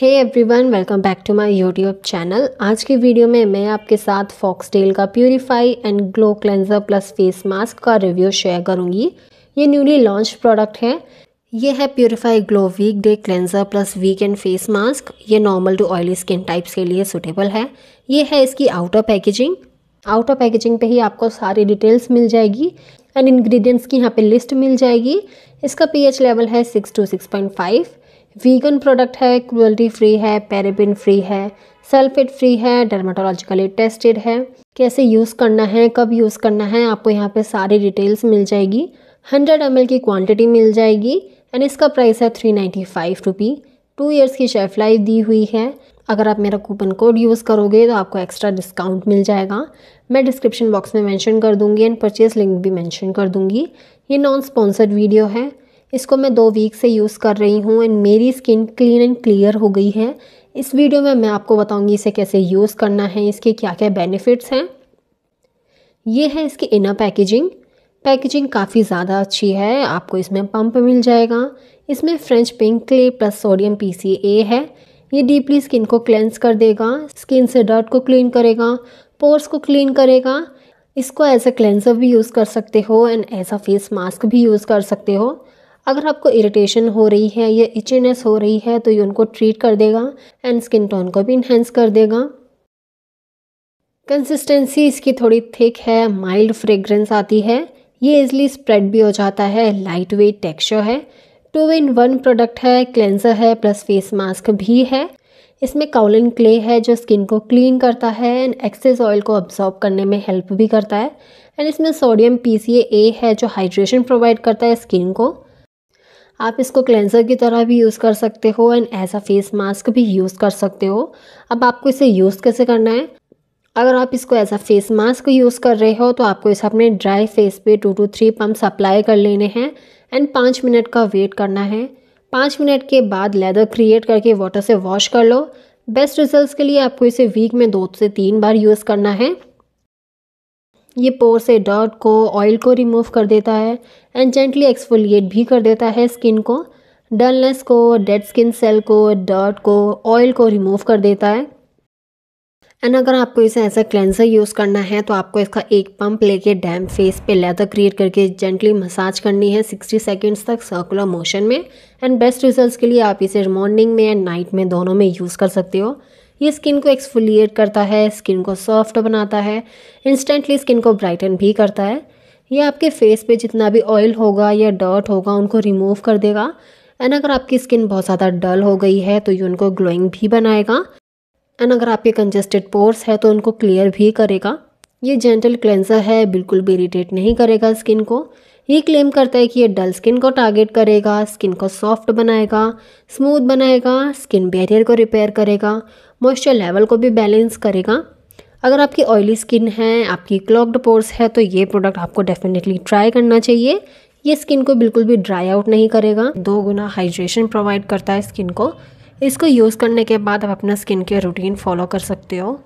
hey everyone welcome back to my YouTube channel आज की video में मैं आपके साथ फॉक्सटेल का purify and glow cleanser plus face mask का रिव्यू शेयर करूंगी ये न्यूली लॉन्च प्रोडक्ट है ये है purify glow weekday cleanser plus weekend face mask ये normal to oily skin types के लिए सुटेबल है ये है इसकी आउटर पैकेजिंग आउटर पैकेजिंग पे ही आपको सारी डिटेल्स मिल जाएगी एंड इंग्रेडिएंट्स की यहाँ पे लिस्ट मिल जाएगी इसका पीएच लेवल है six to six point five vegan product है क्रुअल्टी फ्री है पैराबिन फ्री है सल्फेट फ्री है डर्माटोलॉजिकली टेस्टेड है कैसे यूज़ करना है कब यूज़ करना है आपको यहाँ पे सारी डिटेल्स मिल जाएगी हंड्रेड एम की क्वांटिटी मिल जाएगी एंड इसका प्राइस है three ninety five rupee two years की शेल्फ लाइफ दी हुई है अगर आप मेरा कूपन कोड यूज़ करोगे तो आपको एक्स्ट्रा डिस्काउंट मिल जाएगा मैं डिस्क्रिप्शन बॉक्स में मेंशन कर दूंगी एंड परचेज लिंक भी मेंशन कर दूंगी ये नॉन स्पॉन्सर्ड वीडियो है इसको मैं दो वीक से यूज़ कर रही हूँ एंड मेरी स्किन क्लीन एंड क्लियर हो गई है इस वीडियो में मैं आपको बताऊँगी इसे कैसे यूज़ करना है इसके क्या क्या बेनिफिट्स हैं ये है इसकी इनर पैकेजिंग पैकेजिंग काफ़ी ज़्यादा अच्छी है आपको इसमें पंप मिल जाएगा इसमें French pink clay plus sodium P है ये डीपली स्किन को क्लेंस कर देगा स्किन से डर्ट को क्लीन करेगा पोर्स को क्लीन करेगा इसको एज अ क्लेंसर भी यूज़ कर सकते हो and as a face mask भी यूज़ कर सकते हो अगर आपको इरिटेशन हो रही है या इचनेस हो रही है तो ये उनको ट्रीट कर देगा एंड स्किन टोन को भी इन्हेंस कर देगा कंसिस्टेंसी इसकी थोड़ी थिक है माइल्ड फ्रेग्रेंस आती है ये इजली स्प्रेड भी हो जाता है लाइट वेट टेक्स्चर है टू इन वन प्रोडक्ट है क्लेंजर है प्लस फेस मास्क भी है इसमें काउलिन क्ले है जो स्किन को क्लीन करता है एंड एक्सेस ऑयल को अब्जॉर्ब करने में हेल्प भी करता है एंड इसमें सोडियम पी ए है जो हाइड्रेशन प्रोवाइड करता है स्किन को आप इसको क्लेंज़र की तरह भी यूज़ कर सकते हो एंड ऐसा फेस मास्क भी यूज़ कर सकते हो अब आपको इसे यूज़ कैसे करना है अगर आप इसको as a face mask use कर रहे हो तो आपको इसे अपने ड्राई फेस पे two to three pump apply कर लेने हैं एंड पाँच मिनट का वेट करना है पाँच मिनट के बाद लेदर क्रिएट करके वाटर से वॉश कर लो बेस्ट रिजल्ट्स के लिए आपको इसे वीक में दो से तीन बार यूज़ करना है ये पोर से डॉट को ऑयल को रिमूव कर देता है एंड जेंटली एक्सफोलिएट भी कर देता है स्किन को डलनेस को डेड स्किन सेल को डॉट को ऑयल को रिमूव कर देता है एंड अगर आपको इसे ऐसा क्लेंजर यूज़ करना है तो आपको इसका एक पंप लेके डैम फेस पे लेदर क्रिएट करके जेंटली मसाज करनी है 60 सेकेंड्स तक सर्कुलर मोशन में एंड बेस्ट रिजल्ट्स के लिए आप इसे मॉर्निंग में एंड नाइट में दोनों में यूज़ कर सकते हो ये स्किन को एक्सफोलिएट करता है स्किन को सॉफ्ट बनाता है इंस्टेंटली स्किन को ब्राइटन भी करता है ये आपके फेस पे जितना भी ऑयल होगा या डर्ट होगा उनको रिमूव कर देगा एंड अगर आपकी स्किन बहुत ज़्यादा डल हो गई है तो ये उनको ग्लोइंग भी बनाएगा एंड अगर आपके कंजेस्टेड पोर्स है तो उनको क्लियर भी करेगा ये जेंटल क्लेंजर है बिल्कुल भी इरीटेट नहीं करेगा स्किन को ये क्लेम करता है कि ये डल स्किन को टारगेट करेगा स्किन को सॉफ्ट बनाएगा स्मूथ बनाएगा स्किन बैरियर को रिपेयर करेगा मॉइस्चर लेवल को भी बैलेंस करेगा अगर आपकी ऑयली स्किन है आपकी क्लॉक्ड पोर्स है तो ये प्रोडक्ट आपको डेफिनेटली ट्राई करना चाहिए ये स्किन को बिल्कुल भी ड्राई आउट नहीं करेगा दो गुना हाइड्रेशन प्रोवाइड करता है स्किन को इसको यूज़ करने के बाद आप अपना स्किन केयर रूटीन फॉलो कर सकते हो